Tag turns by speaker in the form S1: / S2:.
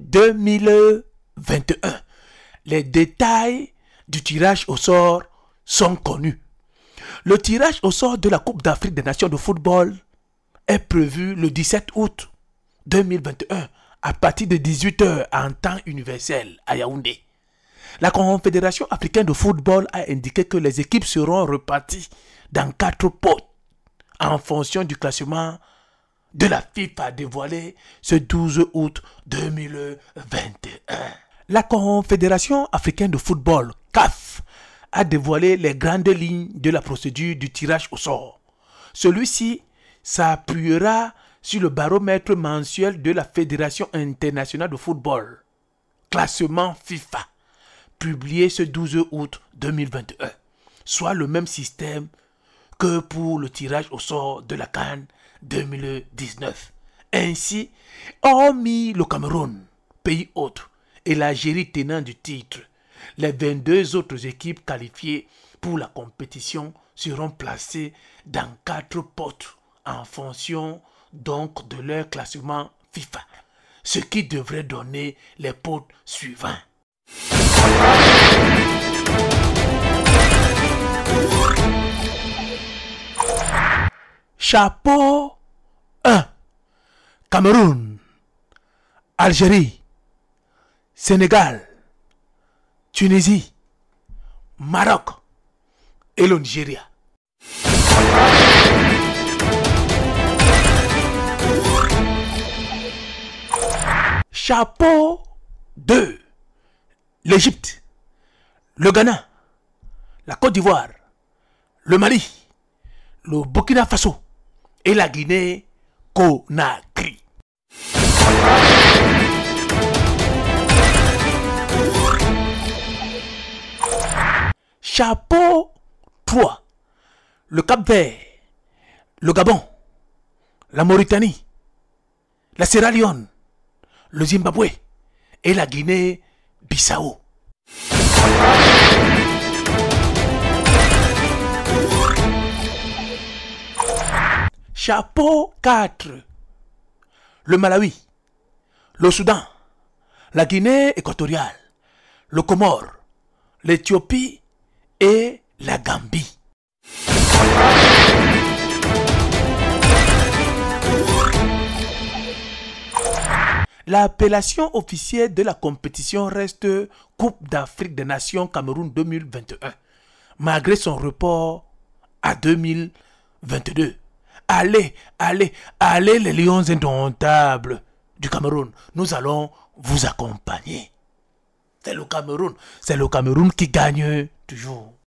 S1: 2021. Les détails du tirage au sort sont connus. Le tirage au sort de la Coupe d'Afrique des Nations de football est prévu le 17 août 2021 à partir de 18h en temps universel à Yaoundé. La Confédération africaine de football a indiqué que les équipes seront reparties dans quatre potes en fonction du classement de la FIFA dévoilée ce 12 août 2021. La Confédération africaine de football, CAF, a dévoilé les grandes lignes de la procédure du tirage au sort. Celui-ci s'appuiera sur le baromètre mensuel de la Fédération internationale de football, classement FIFA, publié ce 12 août 2021, soit le même système que pour le tirage au sort de la Cannes 2019. Ainsi, hormis le Cameroun, pays hôte, et l'Algérie tenant du titre, les 22 autres équipes qualifiées pour la compétition seront placées dans quatre potes en fonction donc de leur classement FIFA, ce qui devrait donner les potes suivants. Chapeau 1. Cameroun, Algérie, Sénégal, Tunisie, Maroc et le Nigeria. Chapeau 2. L'Égypte, le Ghana, la Côte d'Ivoire, le Mali, le Burkina Faso, et la Guinée-Conakry. Chapeau 3. Le Cap Vert, le Gabon, la Mauritanie, la Sierra Leone, le Zimbabwe et la Guinée-Bissau. Chapeau 4. Le Malawi, le Soudan, la Guinée équatoriale, le Comore, l'Éthiopie et la Gambie. L'appellation officielle de la compétition reste Coupe d'Afrique des Nations Cameroun 2021, malgré son report à 2022. Allez, allez, allez les lions indomptables du Cameroun. Nous allons vous accompagner. C'est le Cameroun. C'est le Cameroun qui gagne toujours.